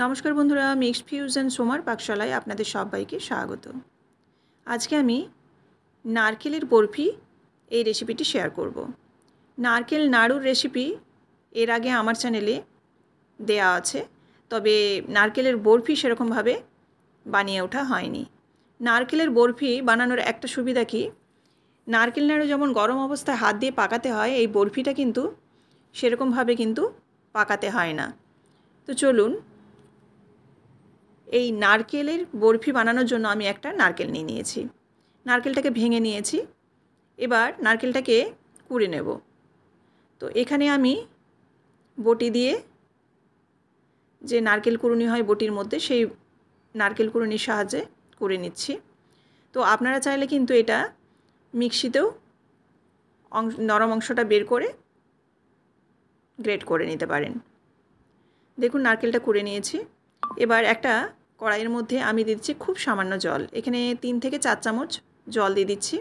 নমস্কার বন্ধুরা mixed and সোমার পাকশালায় আপনাদের সবাইকে স্বাগত আজকে আমি নারকেলের বরফি এই রেসিপিটি শেয়ার করব। নারকেল নাড়ুর রেসিপি এর আগে আমার চ্যানেলে দেয়া আছে তবে নারকেলের বরফি সেরকমভাবে বানিয়ে ওঠা হয়নি নারকেলের বরফি বানানোর একটা সুবিধা কি নারকেল নাড়ু যেমন গরম অবস্থায় হাত দিয়ে পাকাতে হয় এই বরফিটা কিন্তু সেরকমভাবে কিন্তু পাকাতে হয় না তো চলুন এই নারকেলের বরফি বানানোর জন্য আমি একটা নারকেল নিয়ে নিয়েছি নারকেলটাকে ভেঙে নিয়েছি এবার নারকেলটাকে কুড়ে নেব তো এখানে আমি বটি দিয়ে যে নারকেল কুড়ুনি হয় বটির মধ্যে সেই নারকেল কুড়ুনির সাহায্যে করে নিচ্ছি তো আপনারা চাইলে কিন্তু এটা মিক্সিতেও অংশ নরম অংশটা বের করে গ্রেট করে নিতে পারেন দেখুন নারকেলটা কুড়ে নিয়েছি এবার একটা কড়াইয়ের মধ্যে আমি দিয়ে দিচ্ছি খুব সামান্য জল এখানে তিন থেকে চার চামচ জল দিয়ে দিচ্ছি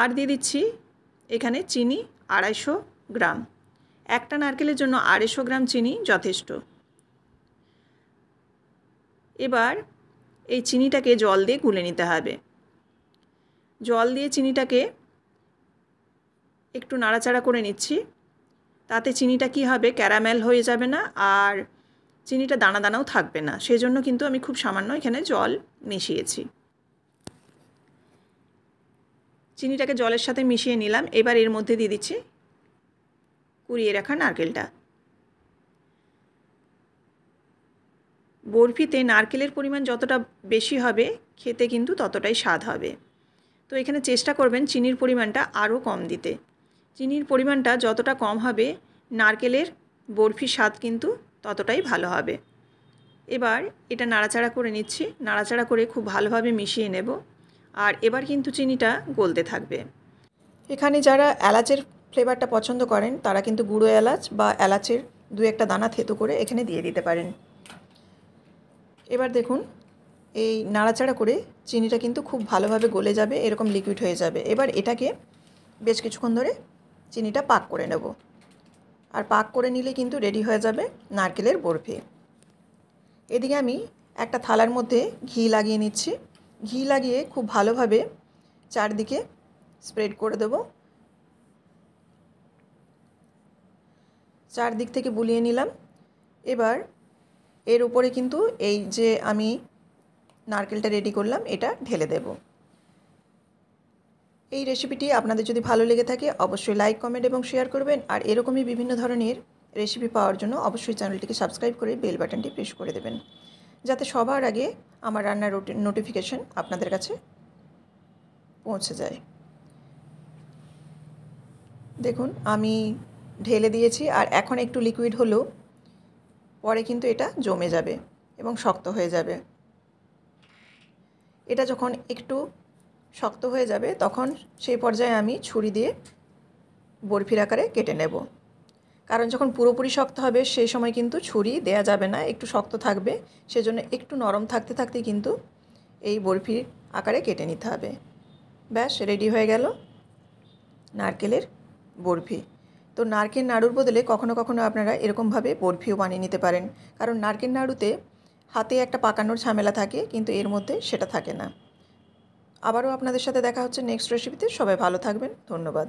আর দিয়ে দিচ্ছি এখানে চিনি আড়াইশো গ্রাম একটা নারকেলের জন্য আড়াইশো গ্রাম চিনি যথেষ্ট এবার এই চিনিটাকে জল দিয়ে গুলে নিতে হবে জল দিয়ে চিনিটাকে একটু নাড়াচাড়া করে নিচ্ছি তাতে চিনিটা কি হবে ক্যারামেল হয়ে যাবে না আর চিনিটা দানা দানাও থাকবে না সেজন্য কিন্তু আমি খুব সামান্য এখানে জল মিশিয়েছি চিনিটাকে জলের সাথে মিশিয়ে নিলাম এবার এর মধ্যে দিয়ে দিচ্ছি কুড়িয়ে রাখা নারকেলটা বরফিতে নারকেলের পরিমাণ যতটা বেশি হবে খেতে কিন্তু ততটাই স্বাদ হবে তো এখানে চেষ্টা করবেন চিনির পরিমাণটা আরও কম দিতে চিনির পরিমাণটা যতটা কম হবে নারকেলের বরফির স্বাদ কিন্তু ততটাই ভালো হবে এবার এটা নাড়াচাড়া করে নিচ্ছি নাড়াচাড়া করে খুব ভালোভাবে মিশিয়ে নেব আর এবার কিন্তু চিনিটা গলতে থাকবে এখানে যারা এলাচের ফ্লেভারটা পছন্দ করেন তারা কিন্তু গুঁড়ো এলাচ বা এলাচের দু একটা দানা থেতো করে এখানে দিয়ে দিতে পারেন এবার দেখুন এই নাড়াচাড়া করে চিনিটা কিন্তু খুব ভালোভাবে গলে যাবে এরকম লিকুইড হয়ে যাবে এবার এটাকে বেশ কিছুক্ষণ ধরে চিনিটা পাক করে নেব আর পাক করে নিলে কিন্তু রেডি হয়ে যাবে নারকেলের বরফি এদিকে আমি একটা থালার মধ্যে ঘি লাগিয়ে নিচ্ছি ঘি লাগিয়ে খুব ভালোভাবে চারদিকে স্প্রেড করে দেব চারদিক থেকে বুলিয়ে নিলাম এবার এর উপরে কিন্তু এই যে আমি নারকেলটা রেডি করলাম এটা ঢেলে দেবো এই রেসিপিটি আপনাদের যদি ভালো লেগে থাকে অবশ্যই লাইক কমেন্ট এবং শেয়ার করবেন আর এরকমই বিভিন্ন ধরনের রেসিপি পাওয়ার জন্য অবশ্যই চ্যানেলটিকে সাবস্ক্রাইব করে বেল বাটনটি প্রেস করে দেবেন যাতে সবার আগে আমার রান্নার নোটিফিকেশন আপনাদের কাছে পৌঁছে যায় দেখুন আমি ঢেলে দিয়েছি আর এখন একটু লিকুইড হলো পরে কিন্তু এটা জমে যাবে এবং শক্ত হয়ে যাবে এটা যখন একটু শক্ত হয়ে যাবে তখন সেই পর্যায়ে আমি ছুরি দিয়ে বরফির আকারে কেটে নেব কারণ যখন পুরোপুরি শক্ত হবে সেই সময় কিন্তু ছুরি দেয়া যাবে না একটু শক্ত থাকবে সেজন্য একটু নরম থাকতে থাকতে কিন্তু এই বরফির আকারে কেটে নিতে হবে ব্যাস রেডি হয়ে গেল নারকেলের বরফি তো নারকেল নাড়ুর বদলে কখনো কখনো আপনারা এরকমভাবে বরফিও বানিয়ে নিতে পারেন কারণ নারকেল নাড়ুতে হাতে একটা পাকানোর ঝামেলা থাকে কিন্তু এর মধ্যে সেটা থাকে না আবারও আপনাদের সাথে দেখা হচ্ছে নেক্সট রেসিপিতে সবাই ভালো থাকবেন ধন্যবাদ